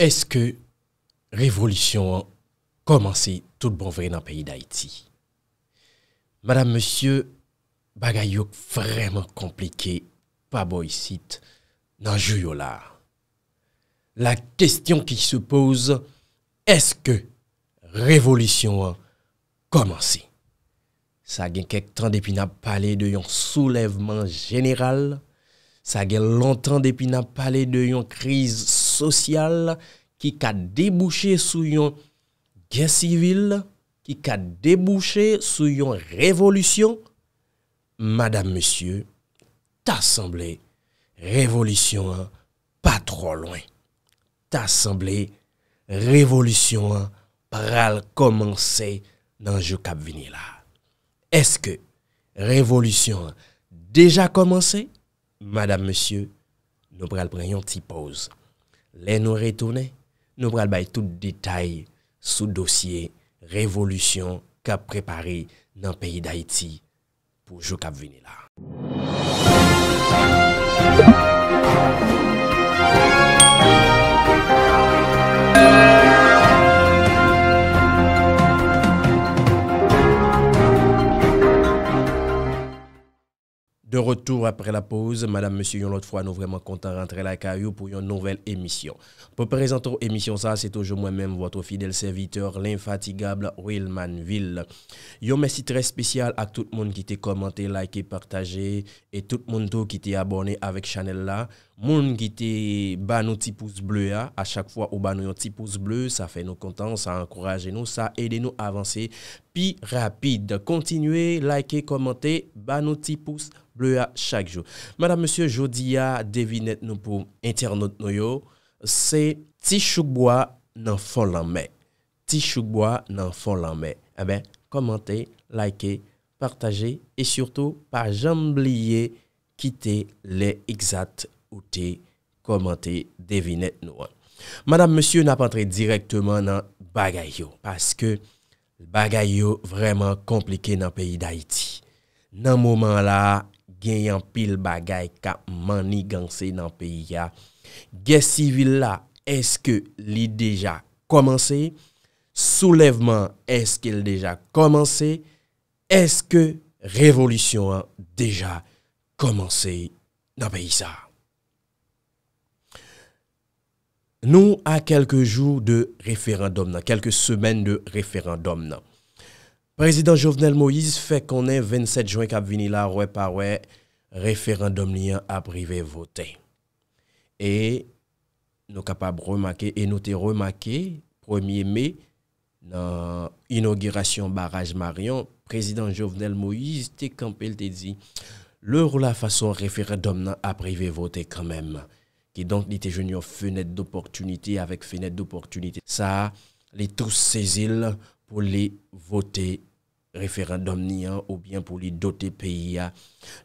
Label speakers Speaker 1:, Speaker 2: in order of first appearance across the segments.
Speaker 1: Est-ce que révolution a commencé tout bon vrai nan peyi d'Haïti? Madame, monsieur, bagayouk vremen komplike, pa bo y sit nan ju yo la. La question ki se pose, est-ce que révolution a commencé? Sa gen kek tan depi nan pale de yon soulèvement general, sa gen lontan depi nan pale de yon kriz soulevement, ki ka debouche sou yon gen sivil, ki ka debouche sou yon revolusyon, madame, monsye, ta sanble revolusyon pa tro lwen. Ta sanble revolusyon pral komanse nan jou kab vini la. Eske revolusyon deja komanse? Madame, monsye, nou pral preyon ti poze. Lè nou retounè, nou pral bay tout detay sou dosye revolutyon kap preparè nan peyi d'Haïti pou jou kap vini la. De retour après la pause, madame, monsieur, l'autre fois, nous vraiment contents de rentrer la caillou pour une nouvelle émission. Pour présenter l'émission, ça, c'est toujours moi-même, votre fidèle serviteur, l'infatigable Willmanville. Yo, merci très spécial à tout le monde qui t'a commenté, liké, partagé, et tout le monde qui t'a abonné avec Chanel là. monde qui t'a ba nos petits pouces bleu, hein. à chaque fois, ou ban un petit pouces bleus, ça fait nous contents, ça encourage nous, ça aide nous à avancer. Puis rapide, continuez, liker, commenter, ba nos petits pouces ple a chak jou. Madame Monsie, jodi ya devinet nou pou internaut nou yo, se ti choukboa nan fon lanme. Ti choukboa nan fon lanme. Eh Ebe, komante, like, partaje, e surtout pa jambliye kite le exat ou te komante devinet nou an. Madame Monsie, nan pa entre direktman nan bagay yo. Paske, bagay yo vreman komplike nan peyi da iti. Nan mouman la, gen yon pil bagay ka mani gansen nan peyi ya. Gye sivil la, eske li deja komanse? Soulevman, eske li deja komanse? Eske revolutyon an deja komanse nan peyi sa? Nou a kelke jou de referandom nan, kelke semen de referandom nan. Président Jovenel Moïse fait qu'on est 27 juin qui vini là, ouais référendum à privé voter. Et nous capables remarquer, et nous avons remarqué, 1er mai, dans l'inauguration barrage Marion, président Jovenel Moïse a campé, dit, l'heure la façon référendum à privé voter quand même. Qui donc était fenêtre d'opportunité avec fenêtre d'opportunité. Ça, les tous saisir pour les voter référendum niant hein, ou bien pour lui doter pays hein,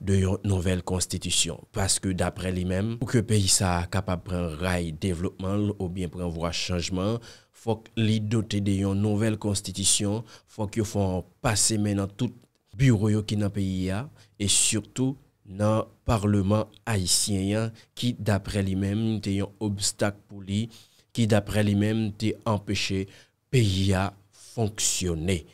Speaker 1: de nouvelle constitution parce que d'après lui-même pour que pays ça capable prendre rail développement ou bien prendre voie changement faut lui doter de une nouvelle constitution faut qu'il faut passer maintenant tout bureau qui dans pays hein, et surtout dans le parlement haïtien qui d'après lui-même était un obstacle pour lui qui d'après lui-même était empêché pays à fonctionner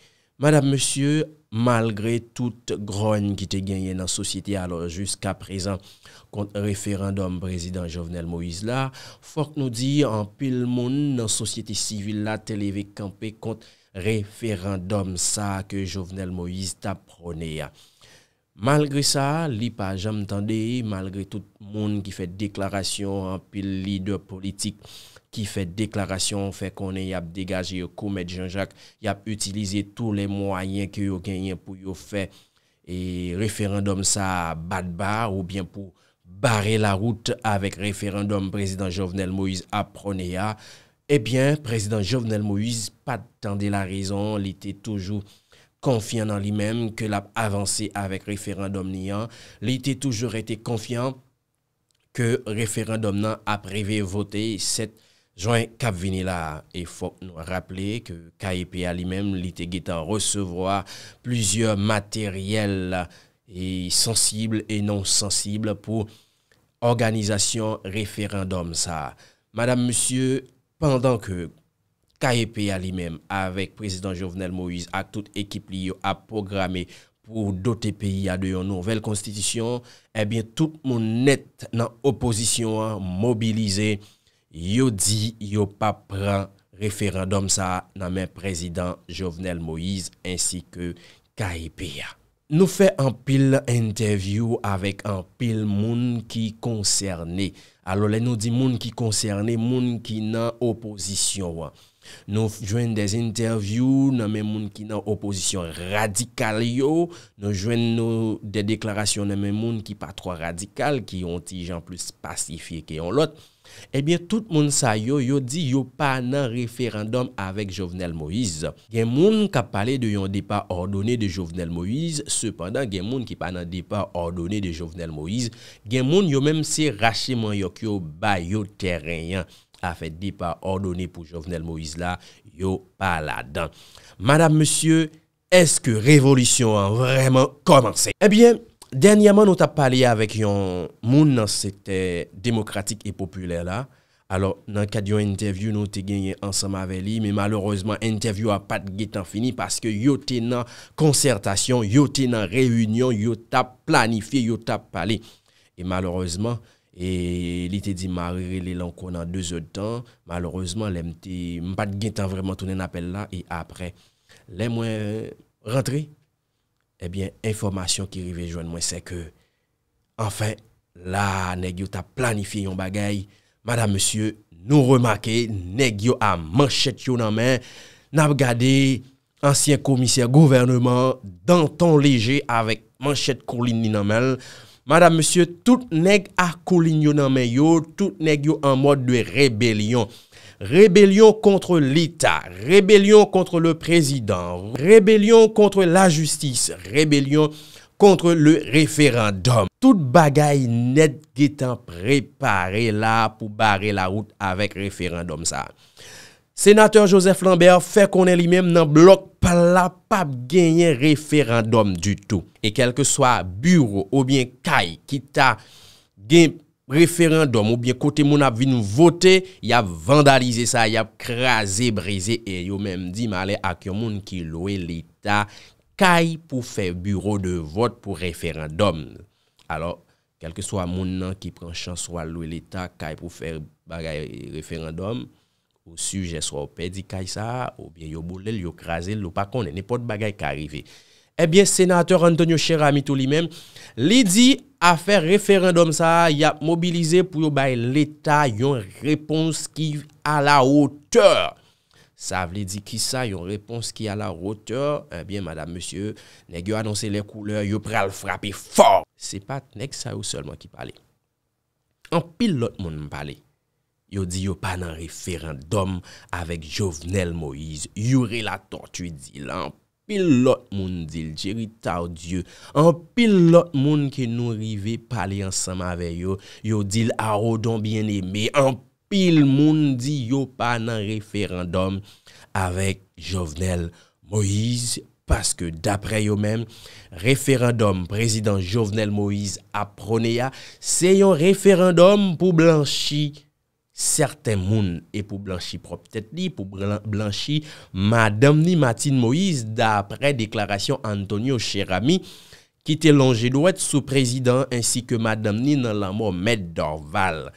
Speaker 1: Madame, Monsieur, malgré tout grogne ki te genye nan sosyete alor jusqu'a prezant kont referandom prezident Jovenel Moïse la, fok nou di anpil moun nan sosyete sivil la te leve kampe kont referandom sa ke Jovenel Moïse ta prone ya. Malgré sa, li pa jam tende, malgré tout moun ki fè deklarasyon anpil lider politik, ki fè deklarasyon, fè konè y ap degaje yo koumèd Jean-Jacques, y ap utilize tou le mwa yen ki yo genyen pou yo fè e, referandom sa bat-bar ou bien pou barre la route avèk referandom prezident Jovenel Moïse ap prone ya. Ebyen, eh prezident Jovenel Moïse patande la rezon, li te toujou konfyan nan li menm ke l ap avansè avèk referandom niyan. Li te toujou rete konfyan ke referandom nan ap revè votè. Sèt Jwen kap vini la e fok nou a rappele ke KIP alimem li te getan resevwa plizyeur materyel sensible e non sensible pou organizasyon referandom sa. Madame, monsye, pandan ke KIP alimem avek prezident Jovenel Moïse ak tout ekip li yo a programe pou doti peyi a deyon nouvel konstitisyon, e bin tout moun net nan oposisyon mobilize moun. Yo di yo pa pran referandom sa nan men prezident Jovenel Moïse ansi ke Kaipia. E nou fe an pil interview avèk an pil moun ki konsernè. Alo le nou di moun ki konsernè, moun ki nan oposisyon wè. Nou jwen des intervyou, nan men moun ki nan oposisyon radikal yo, nou jwen nou de deklarasyon nan men moun ki patro radikal, ki yon ti jan plus pasifiye ke yon lot, ebyen eh tout moun sa yo, yo di yo pa nan referandom avek Jovenel Moïse. Gen moun ka pale de yon depa ordone de Jovenel Moïse, sepandan gen moun ki pa nan depa ordone de Jovenel Moïse, gen moun yo menm se racheman yo ki yo bayo terenyan. la fèd di pa ordonè pou Jovenel Moïse la, yo pa la dan. Madame, Monsieur, eske révolution an vreman komanse? Ebyen, eh dènyaman nou tap paley avèk yon moun nan sete demokratik e popüler la, alò nan kade yon interview nou te genye ansama ve li, men maloreseman interview apat getan fini paske yote nan konsertasyon, yote nan reyunyon, yote nan planifi, yote nan paley. E maloreseman, E li te di marire li lankou nan 2 ou de tan, malourezman le mte, mpad gen tan vreman tounen apel la, e apre, le mwen rentre, ebyen, eh informasyon ki rive joan mwen se ke, anfen, la, negyo ta planifi yon bagay, madame, monsye, nou remake, negyo a manchet yo nan men, nan ap gade, ansyen komisyen gouvernement, danton leje avèk manchet koulini nan menl, Madame, Monsieur, tout nèk akou lin yo nan men yo, tout nèk yo an mode de rébellion. Rébellion kontre l'Ita, rébellion kontre le président, rébellion kontre la justice, rébellion kontre le référendum. Tout bagay net gétant prépare la pou bare la route avèk référendum sa. Senatèr Joseph Lambert fè konè li mèm nan blok palapap genyen referandom du tout. E kelke swa bureau ou bien kay ki ta genyen referandom ou bien kote moun ap vin votè, ya vandalize sa, ya krasè, brezè, e yo mèm di malè ak yon moun ki louè l'Etat kay pou fè bureau de vot pou referandom. Alors, kelke swa moun nan ki pren chans wò louè l'Etat kay pou fè referandom, Ou suje swa ou pedi kay sa, ou bien yo bolel, yo krasel, lo pa konen, ne pot bagay ka rive. Ebyen eh senateur Antonio Cheramito li men, li di a fe referendom sa, ya mobilize pou yo baye l'Etat yon repons ki a la oteur. Sa vle di ki sa yon repons ki a la oteur, ebyen eh madame, monsye, negyo anonse le kouleur, yo pral frape for. Se pat nek sa yo solman ki pale, an pil lot moun m pale. yo di yo pa nan referendom avek Jovenel Moïse. Yo re la tortu di la. An pil lot moun di l jiri ta ou die. An pil lot moun ke nou rive pale ansama ave yo. Yo di l aro don bien eme. An pil moun di yo pa nan referendom avek Jovenel Moïse. Paske dapre yo men, referendom prezident Jovenel Moïse aprone ya, se yon referendom pou blanchi Sertè moun e pou blanchi prop tèt li pou blanchi madam ni Matin Moïse da apre deklarasyon Antonio Cherami ki te longe dwet sou prezidant ansi ke madam ni nan la mou Med Dorval.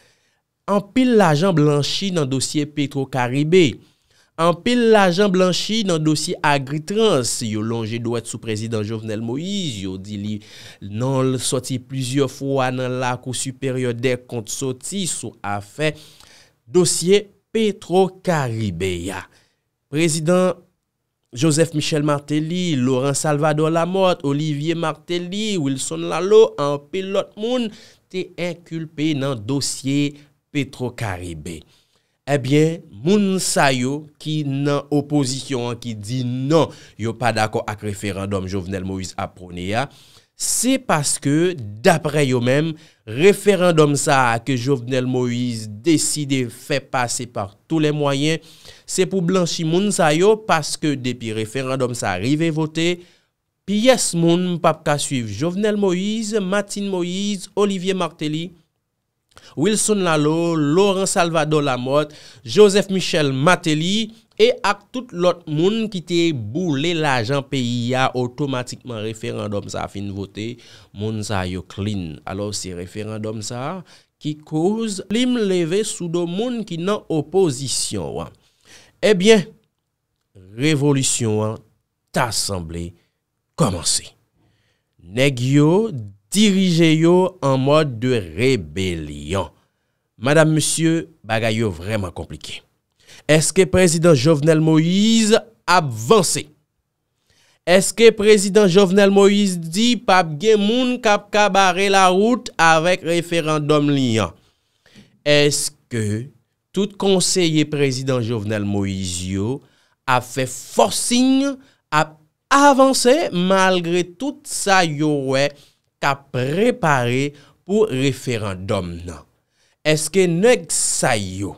Speaker 1: Anpil la jan blanchi nan dosye Petro Karibé. Anpil la jan blanchi nan dosye Agritrans. Yo longe dwet sou prezidant Jovenel Moïse. Yo di li nan l soti plizye fwa nan lakou superior dek kont soti sou afè. Dosye Petro-Karibè ya. Prezident Joseph Michel Martelly, Laurent Salvador Lamotte, Olivier Martelly, Wilson Lalo, an pilot moun te inkulpe nan dosye Petro-Karibè. Ebyen, eh moun sa yo ki nan oposisyon an ki di nan yo pa dako ak referandom Jovenel Moïse Aprone ya. Se paske, dapre yo menm, referandom sa ke Jovenel Moïse deside fè pase par tou le mwayen, se pou blanshi moun sa yo, paske depi referandom sa rive vote, pi yes moun, papka suive Jovenel Moïse, Matin Moïse, Olivier Martelly, Wilson Lalo, Laurent Salvador Lamotte, Joseph Michel Martelly, E ak tout lot moun ki te boule la jan peyi ya otomatikman referandom sa fin vote, moun sa yo klin. Alo se referandom sa ki kouz klim leve sou do moun ki nan oposisyon wan. Ebyen, revolisyon wan ta samble komanse. Neg yo dirije yo an mod de rebelyon. Moun, madame monsye bagay yo vreman komplikey. Eske prezident Jovenel Moïse avanse? Eske prezident Jovenel Moïse di pap gen moun kap kabare la route avèk referendum liyan? Eske tout konseye prezident Jovenel Moïse yo ap fè forcing ap avanse malgre tout sa yo wè kap repare pou referendum nan? Eske nèk sa yo?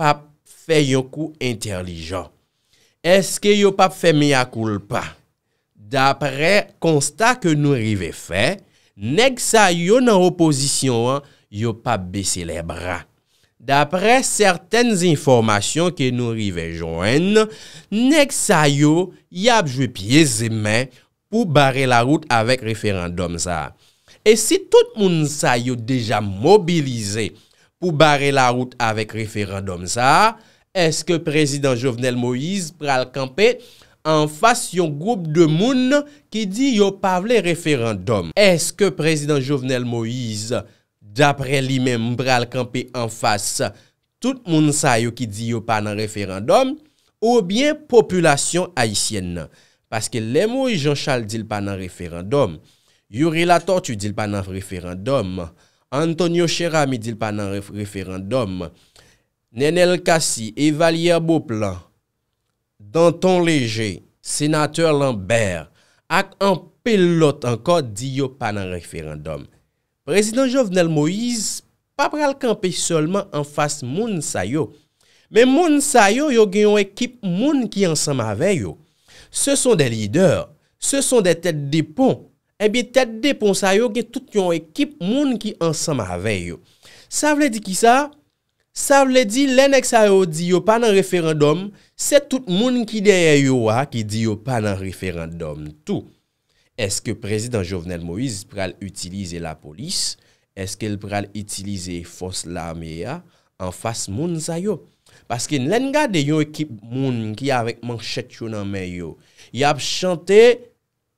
Speaker 1: Pap fè yon kou interlijon. Eske yon pap fè mi akoul pa? Dapre konsta ke nou rive fè, neg sa yon nan oposisyon an, yon pap bese le bra. Dapre serten zinformasyon ke nou rive joun, neg sa yon yabjwe pye zemè pou bare la route avek referandom sa. E si tout moun sa yon deja mobilize pou bare la route avek referandom sa, Eske prezident Jovenel Moïse pral kampe an fas yon goup de moun ki di yo pavle referandom? Eske prezident Jovenel Moïse dapre li menm pral kampe an fas tout moun sa yo ki di yo pavle referandom? Ou bien populasyon Haitienne? Paske lèmou yon chal dil pavle referandom. Yon relator tu dil pavle referandom. Antonio Cherami dil pavle referandom. Nenel Kassi, Evalia Boplant, Danton Lege, Senateur Lambert, ak an pelote anka di yo panan referandom. Prezident Jovenel Moïse, pa pral kampey solman an fas moun sa yo. Men moun sa yo yo gen yon ekip moun ki ansan ma ave yo. Se son de lider, se son de tet depon, e bi tet depon sa yo gen tout yon ekip moun ki ansan ma ave yo. Sa vle di ki sa? Sa vle di len ek sa yo di yo pa nan referandom, se tout moun ki deye yo a ki di yo pa nan referandom tou. Eske prezident Jovenel Moïse pral utilize la polis? Eske l pral utilize fos la mea an fas moun sa yo? Paske len ga deyo ekip moun ki avek manchet yo nan men yo. Yap chante,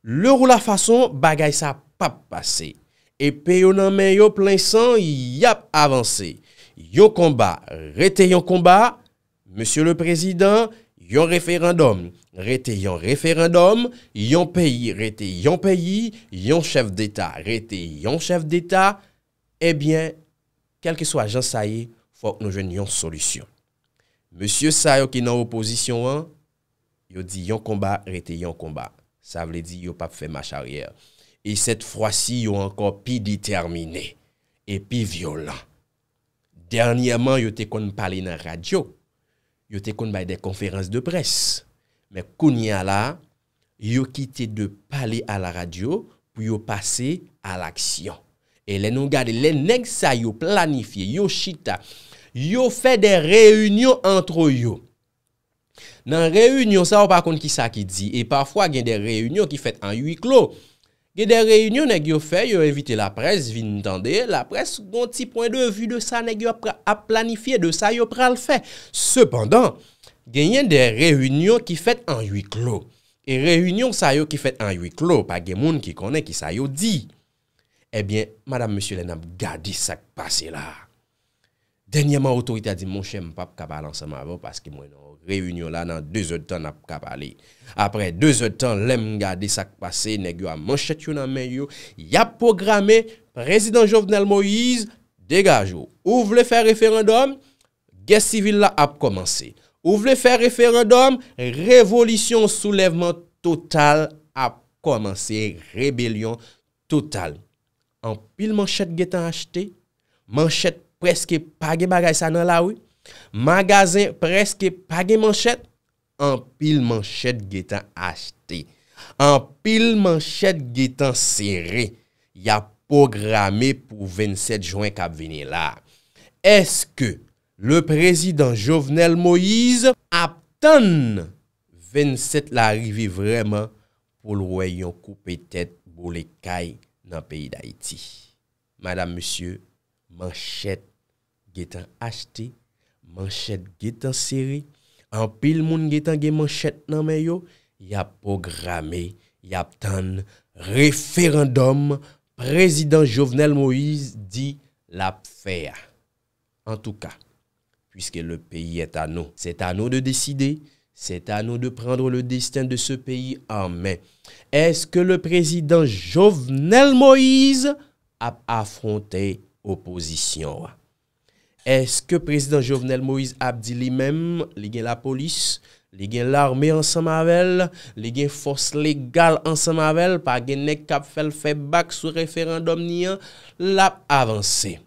Speaker 1: lor ou la fason bagay sa pap pase. Epe yo nan men yo plen san, yap avanse. Yon komba, rete yon komba, Monsye le prezident, Yon referendom, rete yon referendom, Yon peyi, rete yon peyi, Yon chev d'eta, rete yon chev d'eta, Ebyen, kelke so ajan sa ye, Fok nou jen yon solusyon. Monsye sa yo ki nan oposisyon an, Yo di yon komba, rete yon komba. Sa vle di yo pape fe mach a ryer. E set fwa si yo ankon pi determine, E pi violan. Dernyèman yo te kon pale nan radyo, yo te kon baye de konferans de pres. Mè koun ya la, yo kite de pale a la radyo pou yo pase a l'aksyon. E le nou gade, le neg sa yo planifiye, yo chita, yo fe de reyunyon antro yo. Nan reyunyon, sa wap akon ki sa ki di, e pwafwa gen de reyunyon ki fet an yuiklo. Gye de reyunyon neg yo fè, yo evite la pres vin tende, la pres gonti point de, vu de sa neg yo a planifiye, de sa yo pral fè. Sependan, genyen de reyunyon ki fèt an yoy klo. E reyunyon sa yo ki fèt an yoy klo, pa genyoun ki konen ki sa yo di. Ebyen, eh madame monsye lè nam gadi sak pase la. Denyèman otorite a di monsye mpap kapa lanseman vò paski mwenon. Reunyon la nan deus etan ap kap ale. Apre deus etan, lem nga de sak pase, negyo a manchet yon nan men yo, yap programe, prezident Jovnel Moïse, degaj yo. Ou vle fè referendum, gè sivil la ap komanse. Ou vle fè referendum, revolisyon soulevman total ap komanse, rebelyon total. An pil manchet gè tan achete, manchet preske page bagay sa nan la wè, Magazin preske page manchet, anpil manchet getan achete. Anpil manchet getan sere, ya pograme pou 27 juan kapvene la. Eske le prezident Jovenel Moïse aptan 27 la rive vreman pou lwe yon koupe tet bole kay nan peyi da iti. Madame, Monsieur, manchet getan achete. Manchet ge tan seri, an pil moun ge tan ge manchet nan men yo, yapo grame, yap tan referandom, prezident Jovenel Moïse di la pfea. En tou ka, pwiske le peyi et a nou, set a nou de deside, set a nou de prendre le desten de se peyi an men. Eske le prezident Jovenel Moïse ap afronte oposisyonwa? Eske prezident Jovenel Moïse Abdi li menm, li gen la polis, li gen l'armé ansan mavel, li gen fos legal ansan mavel, pa gen nek kap fèl fè bak sou referèndom ni an, lap avansè.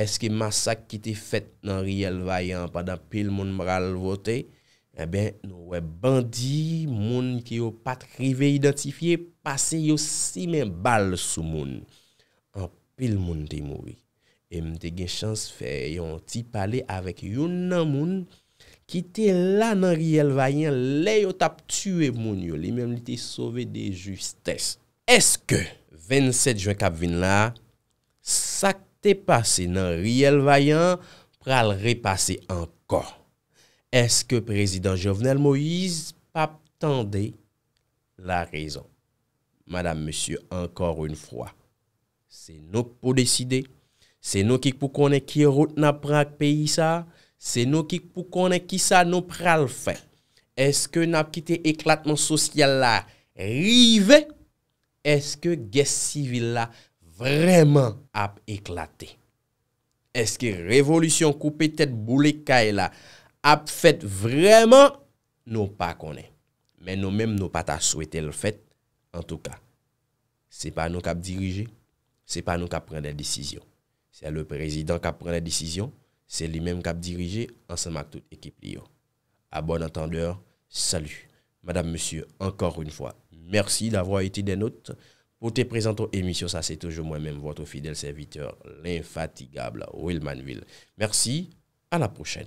Speaker 1: Eske masak ki te fèt nan riyel vayan padan pil moun mral votè, e eh ben nou wè bandi moun ki yo patrivé identifiye pase yo si men bal sou moun. An pil moun te moui. E mte gen chans fe yon ti pale avek yon nan moun ki te la nan riyel vayan le yo tap tue moun yo. Li men li te sove de justes. Eske 27 juan kap vin la? Sak te pase nan riyel vayan pral repase ankon. Eske prezident Jovenel Moïse pap tande la rezon? Madame, Monsieur, ankon ou yon fwa. Se nou pou deside... Se nou kik pou konen ki rote nap pran ak peyi sa, se nou kik pou konen ki sa nou pral fè, eske nap kite eklatman sosyal la rive, eske ges sivil la vreman ap eklate. Eske revolusyon koupe tet boule kaye la ap fèt vreman nou pa konen. Men nou mem nou pata souwete l fèt, an tou ka. Se pa nou kap dirije, se pa nou kap pren de disizyon. C'est le président qui prend la décision. C'est lui-même qui a dirigé ensemble avec toute l'équipe. À bon entendeur, salut. Madame, monsieur, encore une fois, merci d'avoir été des nôtres. Pour te présenter émissions. ça c'est toujours moi-même, votre fidèle serviteur, l'infatigable Willmanville. Merci, à la prochaine.